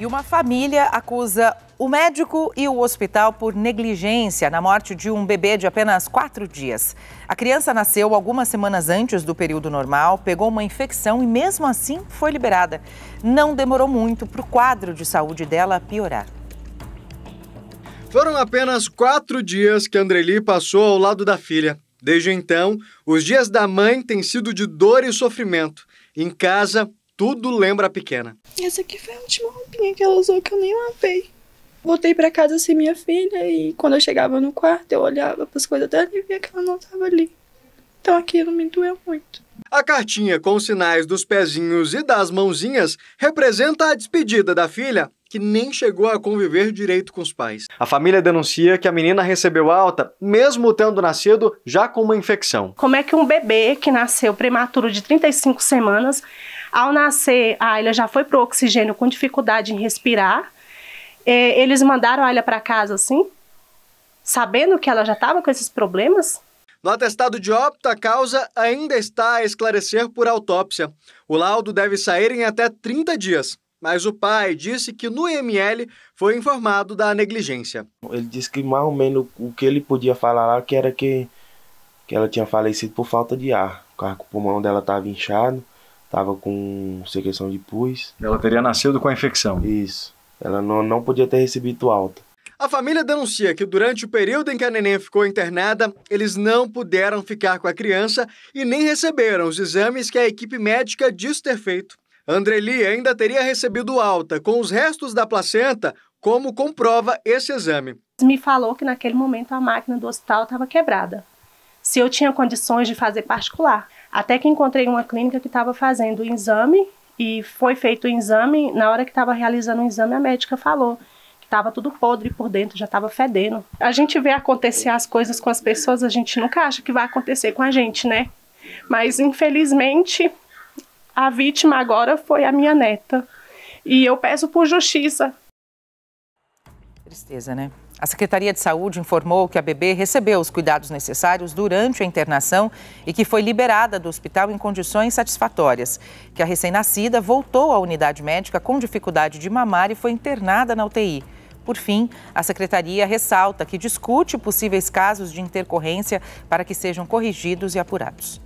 E uma família acusa o médico e o hospital por negligência na morte de um bebê de apenas quatro dias. A criança nasceu algumas semanas antes do período normal, pegou uma infecção e, mesmo assim, foi liberada. Não demorou muito para o quadro de saúde dela piorar. Foram apenas quatro dias que Andreli passou ao lado da filha. Desde então, os dias da mãe têm sido de dor e sofrimento. Em casa, tudo lembra a pequena. Essa aqui foi a última roupinha que ela usou que eu nem lavei. Voltei para casa sem minha filha e quando eu chegava no quarto, eu olhava para as coisas dela e via que ela não estava ali. Então aquilo me doeu muito. A cartinha com os sinais dos pezinhos e das mãozinhas representa a despedida da filha que nem chegou a conviver direito com os pais. A família denuncia que a menina recebeu alta, mesmo tendo nascido já com uma infecção. Como é que um bebê que nasceu prematuro de 35 semanas, ao nascer, a Ilha já foi pro oxigênio com dificuldade em respirar, é, eles mandaram a Ilha para casa assim, sabendo que ela já estava com esses problemas? No atestado de óbito, a causa ainda está a esclarecer por autópsia. O laudo deve sair em até 30 dias. Mas o pai disse que no IML foi informado da negligência. Ele disse que mais ou menos o que ele podia falar lá que era que, que ela tinha falecido por falta de ar. O pulmão dela estava inchado, estava com secreção de pus. Ela teria nascido com a infecção. Isso. Ela não, não podia ter recebido alta. A família denuncia que durante o período em que a neném ficou internada, eles não puderam ficar com a criança e nem receberam os exames que a equipe médica diz ter feito. Andreli ainda teria recebido alta com os restos da placenta, como comprova esse exame. Me falou que naquele momento a máquina do hospital estava quebrada. Se eu tinha condições de fazer particular. Até que encontrei uma clínica que estava fazendo o exame e foi feito o exame. Na hora que estava realizando o exame, a médica falou que estava tudo podre por dentro, já estava fedendo. A gente vê acontecer as coisas com as pessoas, a gente nunca acha que vai acontecer com a gente, né? Mas infelizmente a vítima agora foi a minha neta. E eu peço por justiça. Tristeza, né? A Secretaria de Saúde informou que a bebê recebeu os cuidados necessários durante a internação e que foi liberada do hospital em condições satisfatórias. Que a recém-nascida voltou à unidade médica com dificuldade de mamar e foi internada na UTI. Por fim, a secretaria ressalta que discute possíveis casos de intercorrência para que sejam corrigidos e apurados.